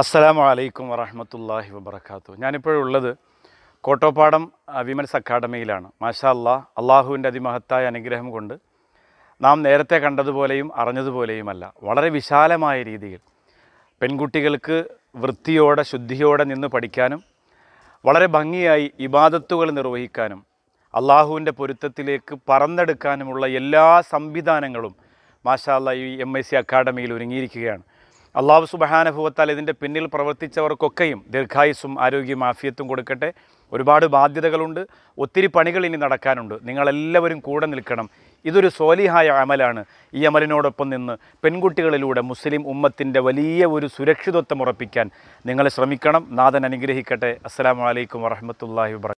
അസ്സലാമു അലൈക്കും വറഹമത്തല്ലാഹി വബർക്കാത്തു ഞാനിപ്പോഴുള്ളത് കോട്ടോപ്പാടം വിമൻസ് അക്കാഡമിയിലാണ് മാഷാ അല്ലാ അള്ളാഹുവിൻ്റെ അതിമഹത്തായ അനുഗ്രഹം കൊണ്ട് നാം നേരത്തെ കണ്ടതുപോലെയും അറിഞ്ഞതുപോലെയുമല്ല വളരെ വിശാലമായ രീതിയിൽ പെൺകുട്ടികൾക്ക് വൃത്തിയോടെ ശുദ്ധിയോടെ നിന്ന് പഠിക്കാനും വളരെ ഭംഗിയായി ഇബാദത്തുകൾ നിർവഹിക്കാനും അള്ളാഹുവിൻ്റെ പൊരുത്തത്തിലേക്ക് പറന്നെടുക്കാനുമുള്ള എല്ലാ സംവിധാനങ്ങളും മാഷാ അള്ളാഹ് ഈ എം ഐ സി അക്കാഡമിയിൽ ഒരുങ്ങിയിരിക്കുകയാണ് അള്ളാഹു സുബഹാനുഭവത്താൽ ഇതിൻ്റെ പിന്നിൽ പ്രവർത്തിച്ചവർക്കൊക്കെയും ദീർഘായുസ്സും ആരോഗ്യം ആഫിയത്തും കൊടുക്കട്ടെ ഒരുപാട് ബാധ്യതകളുണ്ട് ഒത്തിരി പണികൾ ഇനി നടക്കാനുണ്ട് നിങ്ങളെല്ലാവരും കൂടെ നിൽക്കണം ഇതൊരു സോലിഹായ അമലാണ് ഈ അമലിനോടൊപ്പം നിന്ന് പെൺകുട്ടികളിലൂടെ മുസ്ലിം ഉമ്മത്തിൻ്റെ വലിയ ഒരു സുരക്ഷിതത്വം ഉറപ്പിക്കാൻ നിങ്ങൾ ശ്രമിക്കണം നാഥൻ അനുഗ്രഹിക്കട്ടെ അസ്സാം വലൈക്കും വറഹമത്തല്ലാഹി വർക്ക